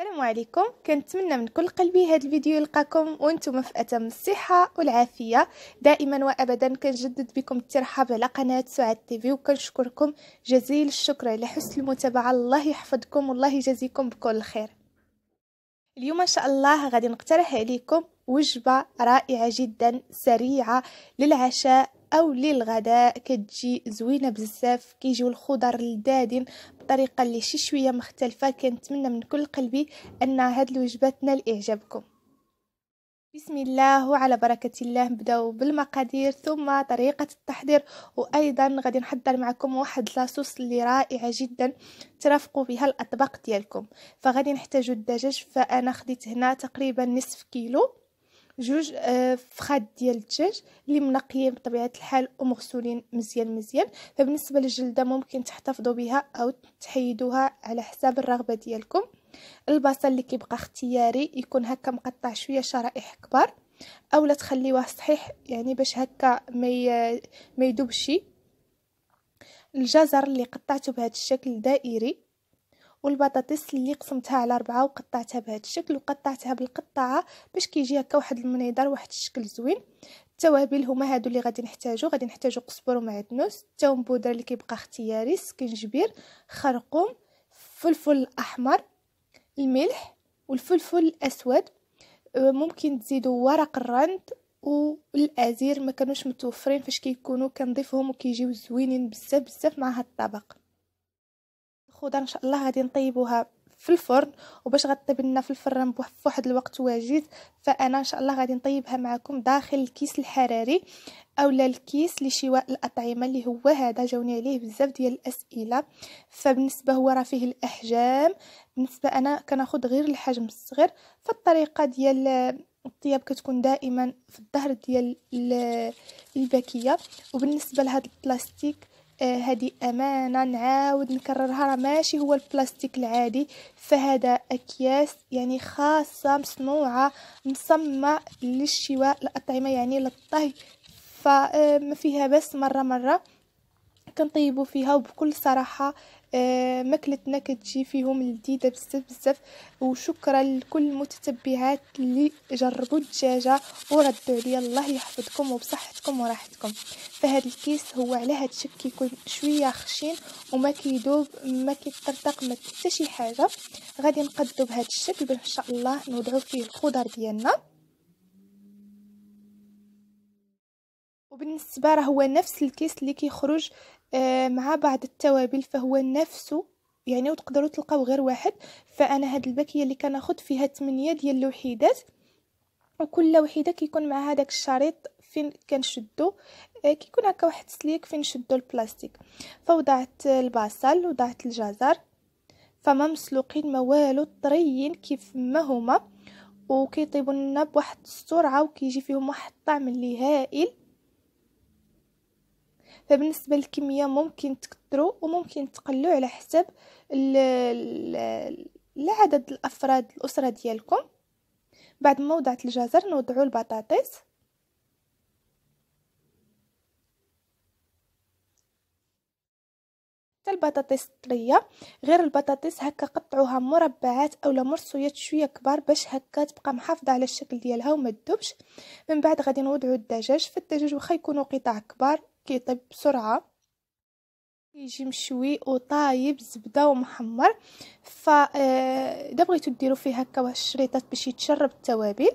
السلام عليكم كنتمنى من كل قلبي هذا الفيديو يلقاكم وانتم في اتم الصحه والعافيه دائما وابدا كنجدد بكم الترحاب على قناه سعاد تيفي وكنشكركم جزيل الشكر على حسن المتابعه الله يحفظكم والله يجازيكم بكل خير اليوم ان شاء الله غادي نقترح عليكم وجبه رائعه جدا سريعه للعشاء او للغداء كتجي زوينه بزاف كيجيو الخضر الدادين بطريقه اللي شي شويه مختلفه كنتمنى من كل قلبي ان هاد الوجبه تنال اعجابكم بسم الله وعلى بركة الله نبداو بالمقادير ثم طريقة التحضير وأيضا غادي نحضر معكم واحد لاصوص اللي رائعة جدا ترافقوا بها الأطباق ديالكم فغادي نحتاجوا الدجاج فأنا خديت هنا تقريبا نصف كيلو جوج آه، فخاد ديال الدجاج اللي منقيين بطبيعه الحال ومغسولين مزيان مزيان فبالنسبه للجلده ممكن تحتفظوا بها او تحيدوها على حساب الرغبه ديالكم البصل اللي كيبقى اختياري يكون هكا مقطع شويه شرائح كبار اولا تخليوه صحيح يعني باش هكا ما ما يدوبش الجزر اللي قطعته بهذا الشكل دائري والبطاطس اللي قسمتها على ربعة وقطعتها بهذا الشكل وقطعتها بالقطاعه باش كيجي هكا واحد المنيدر واحد الشكل زوين التوابل هما هادو اللي غادي نحتاجو غادي نحتاجو قزبر ومعدنوس الثوم بودره اللي كيبقى اختياري سكنجبير خرقوم فلفل احمر الملح والفلفل الاسود أه، ممكن تزيدوا ورق الرند والازير ما كانوش متوفرين فاش كيكونوا كنضيفهم وكيجيو زوينين بزاف بزاف مع هاد الطبق الخضر ان شاء الله غادي نطيبوها في الفرن وباش غطيب لنا في الفرن بواحد الوقت واجد فانا ان شاء الله غادي نطيبها معكم داخل الكيس الحراري اولا الكيس لشواء الاطعمه اللي هو هذا جاوني عليه بزاف ديال الاسئله فبالنسبه هو راه فيه الاحجام بالنسبه انا كناخد غير الحجم الصغير فالطريقه ديال الطياب كتكون دائما في الظهر ديال الباكيه وبالنسبه لهذا البلاستيك آه، هذه أمانة نعاود نكررها راه ماشي هو البلاستيك العادي فهذا أكياس يعني خاصة مصنوعة مصممة للشواء الأطعمة يعني للطهي فما آه، فيها بس مرة مرة كنطيبوا فيها وبكل صراحة آه، ماكلتنا كتجي فيهم لذيذه بزاف بزاف وشكرا لكل المتتبعات اللي جربوا الدجاجه وردوا عليا الله يحفظكم وبصحتكم وراحتكم فهاد الكيس هو على هاد الشكل كيكون شويه خشين وما كيدوب ما كيطرطق ما حتى شي حاجه غادي نقدو بهاد الشكل ان شاء الله نوضعو فيه الخضر ديالنا وبالنسبه راه هو نفس الكيس اللي كيخرج آه، مع بعض التوابل فهو نفسه يعني وتقدروا تلقاو غير واحد فانا هاد الباكيه اللي كناخد فيها 8 ديال الوحيدات وكل وحده كيكون مع هذاك الشريط فين كنشدو آه، كيكون هكا واحد السليك فين نشدو البلاستيك فوضعت البصل وضعت الجزر فما مسلوقين ما والو طريين كيف ما هما وكيطيبوا لنا بواحد السرعه وكيجي فيهم واحد الطعم اللي هائل فبالنسبه للكميه ممكن تكثروا وممكن تقلوا على حسب العدد الافراد الاسره ديالكم بعد ما وضعت الجزر نوضعوا البطاطس حتى البطاطس طريه غير البطاطس هكا قطعوها مربعات اولا مرصويات شويه كبار باش هكا تبقى محافظه على الشكل ديالها وما تدوبش من بعد غادي نوضعوا الدجاج في الدجاج واخا يكونوا قطع كبار كيطيب بسرعه كيجي مشوي وطايب زبده ومحمر ف آه، اذا بغيتو ديروا فيه هكا واحد الشريطات باش يتشرب التوابل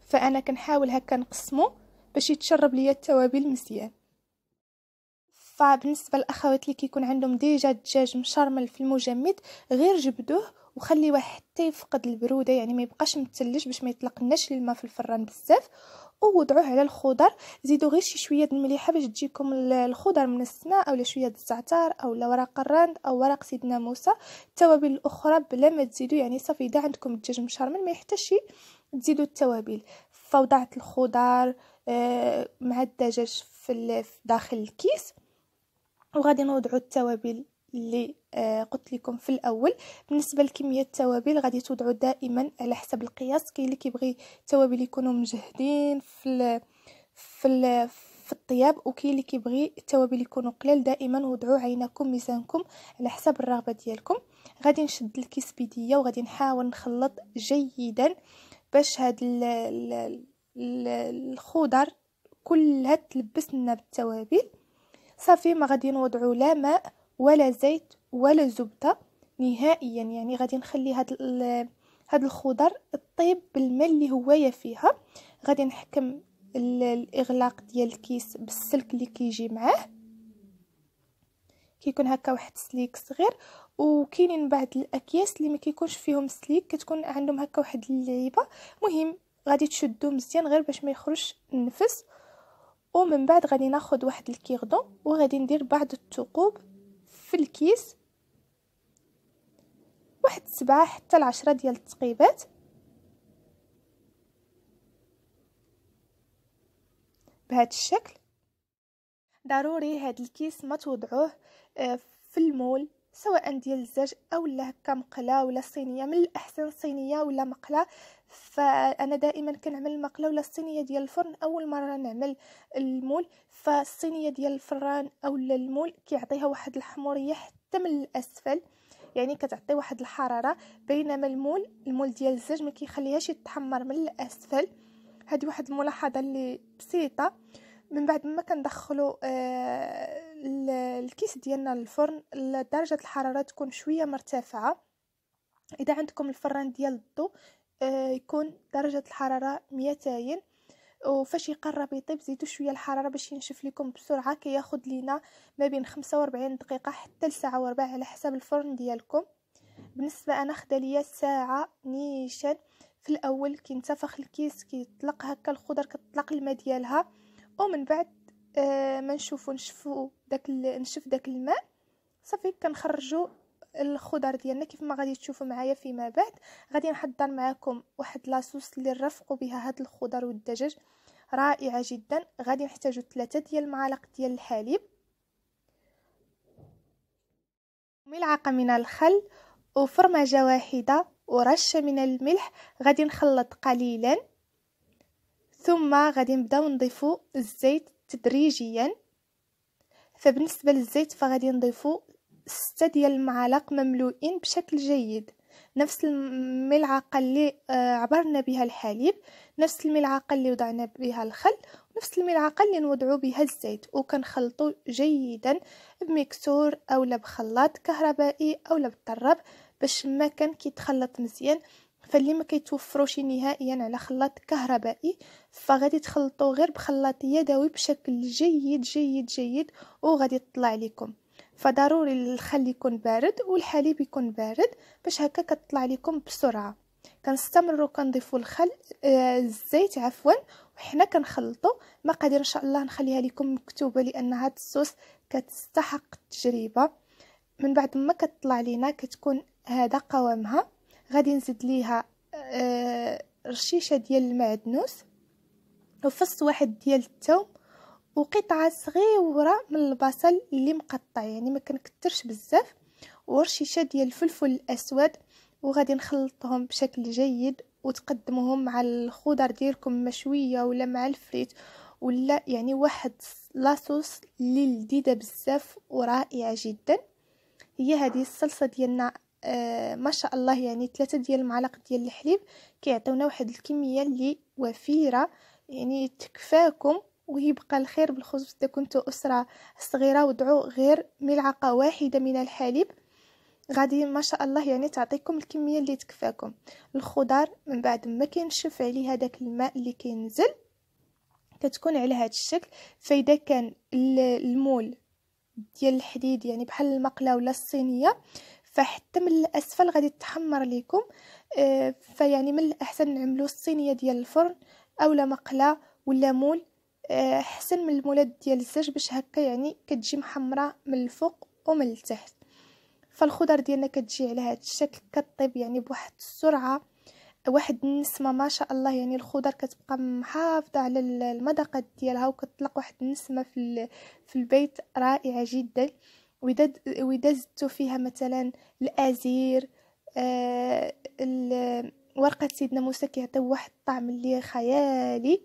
فانا كنحاول هكا نقسمه باش يتشرب ليا التوابل مزيان فبالنسبه للاخوات اللي كيكون عندهم ديجا الدجاج مشرمل في المجمد غير جبدوه وخليوه حتى يفقد البروده يعني ما يبقاش متلج باش ما يطلقناش الماء في الفران بزاف ووضعوه على الخضر زيدوا غير شي شويه د المليحه باش تجيكم الخضر من السماء اولا شويه الزعتر اولا ورق الرند او ورق سيدنا موسى التوابل الاخرى بلا ما تزيدوا يعني صافي اذا عندكم الدجاج مشرمل ما شي تزيدوا التوابل فوضعت الخضر آه، مع الدجاج في داخل الكيس وغادي نوضعوا التوابل اللي آه، قلت لكم في الاول بالنسبه لكميه التوابل غادي توضعوا دائما على حسب القياس كاين اللي كيبغي التوابل يكونوا مجهدين في الـ في الـ في الطياب وكاين اللي كيبغي التوابل يكونوا قلال دائما وضعوا عينكم ميزانكم على حسب الرغبه ديالكم غادي نشد الكيس بيديه وغادي نحاول نخلط جيدا باش هاد الـ ال الخضر كلها تلبس لنا بالتوابل صافي ما غادي نوضعوا لا ماء ولا زيت ولا زبدة نهائيا يعني غادي نخلي هاد هاد الخضر طيب بالماء اللي هوايا فيها غادي نحكم الاغلاق ديال الكيس بالسلك اللي كيجي معاه كيكون هكا واحد سليك صغير وكاينين بعض الاكياس اللي ما كيكونش فيهم سليك كتكون عندهم هكا واحد اللعيبه مهم غادي تشدو مزيان غير باش ما يخرجش النفس ومن بعد غادي ناخذ واحد الكيغدون وغادي ندير بعض الثقوب في الكيس واحد سبعة حتى العشرة ديال التقيبات بهذا الشكل ضروري هاد الكيس ما توضعوه آه، في المول سواء ديال الزاج اولا هكا مقله ولا صينيه من الاحسن صينيه ولا مقله فانا دائما كنعمل المقله ولا الصينيه ديال الفرن اول مره نعمل المول فالصينيه ديال الفران او المول كيعطيها واحد الحموريه حتى من الاسفل يعني كتعطي واحد الحراره بينما المول المول ديال الزاج ما كيخليهاش يتحمر من الاسفل هذه واحد الملاحظه اللي بسيطه من بعد ما كندخلو آه، الكيس ديالنا للفرن درجه الحراره تكون شويه مرتفعه اذا عندكم الفران ديال الضو آه، يكون درجه الحراره 200 وفاش يقرب يطيب زيدوا شويه الحراره باش ينشف لكم بسرعه كياخذ لينا ما بين 45 دقيقه حتى لساعه وربع على حسب الفرن ديالكم بالنسبه انا خدا ليا ساعه نيشان في الاول كينتفخ الكيس كيطلق هكا الخضر كتطلق الماء ديالها ومن بعد آه ما نشوفو نشفو داك نشف داك الماء صافي كنخرجو الخضر ديالنا كيف ما غادي تشوفوا معايا فيما بعد غادي نحضر معاكم واحد لاصوص اللي نرفقوا بها هاد الخضر والدجاج رائعه جدا غادي نحتاجوا ثلاثة ديال المعالق ديال الحليب ملعقه من الخل وفرماجه واحده ورشه من الملح غادي نخلط قليلا ثم غادي نبداو نضيفو الزيت تدريجيا فبالنسبه للزيت فغادي نضيفو ستة ديال المعالق مملوئين بشكل جيد نفس الملعقه اللي آه، عبرنا بها الحليب نفس الملعقه اللي وضعنا بها الخل نفس الملعقه اللي نوضعو بها الزيت وكنخلطو جيدا بمكسور اولا بخلاط كهربائي اولا بالطراب باش ما كان كيتخلط مزيان فاللي ما كيتوفروش نهائيا على خلاط كهربائي فغادي تخلطوا غير بخلاط يدوي بشكل جيد جيد جيد وغادي تطلع لكم فضروري الخل يكون بارد والحليب يكون بارد باش هكا كتطلع لكم بسرعه كنستمروا كنضيفوا الخل آه الزيت عفوا وحنا كنخلطوا مقادير ان شاء الله نخليها لكم مكتوبه لان هاد الصوص كتستحق التجربه من بعد ما كتطلع لينا كتكون هذا قوامها غادي نزيد ليها آه، رشيشه ديال المعدنوس وفص واحد ديال الثوم وقطعه صغيره من البصل اللي مقطع يعني ما كنكثرش بزاف ورشيشه ديال الفلفل الاسود وغادي نخلطهم بشكل جيد وتقدموهم مع الخضر ديالكم مشويه ولا مع الفريت ولا يعني واحد لاصوص اللي لذيذه بزاف ورائعه جدا هي هذه الصلصه ديالنا آه ما شاء الله يعني ثلاثة ديال المعالق ديال الحليب كيعطيونا واحد الكمية اللي وفيرة يعني تكفاكم ويبقى الخير بالخصوص اذا كنتو اسره صغيره وضعوا غير ملعقه واحده من الحليب غادي ما شاء الله يعني تعطيكم الكميه اللي تكفاكم الخضار من بعد ما كينشف عليه هذاك الماء اللي كينزل كتكون على هذا الشكل فاذا كان المول ديال الحديد يعني بحال المقله ولا الصينيه فحتى من الاسفل غادي تحمر ليكم آه، فيعني من الاحسن نعملو الصينيه ديال الفرن اولا مقله ولا مول آه، احسن حسن من المولات ديال الزاج باش هكا يعني كتجي محمره من الفوق ومن التحت فالخضر ديالنا كتجي على هذا الشكل كطيب يعني بواحد السرعه واحد النسمه ما شاء الله يعني الخضر كتبقى محافظه على المذاقات ديالها وكتطلق واحد النسمه في في البيت رائعه جدا ودزت فيها مثلا الازير آه، ورقة سيدنا موسى كيعطيو واحد الطعم اللي خيالي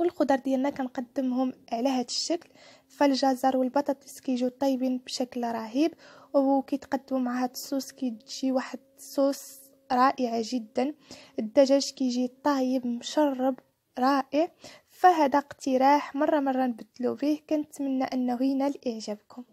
والخضر ديالنا كنقدمهم على هذا الشكل فالجزر والبطاطس كيجيو طيبين بشكل رهيب وكيتقدموا مع هاد الصوص كتجي واحد الصوص رائعه جدا الدجاج كيجي طايب مشرب رائع فهذا اقتراح مره مره نبدلو به كنتمنى انه ينال اعجابكم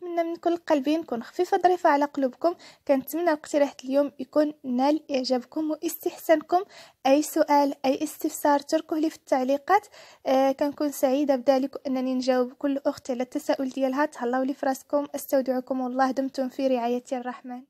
كنتمنى من كل قلبي نكون خفيفه ظريفه على قلوبكم كنتمنى اقتراحات اليوم يكون نال اعجابكم واستحسانكم اي سؤال اي استفسار تركوه لي في التعليقات آه كنكون سعيده بذلك انني نجاوب كل اخت على التساؤل ديالها تهلاو لي فراسكم استودعكم والله دمتم في رعايه الرحمن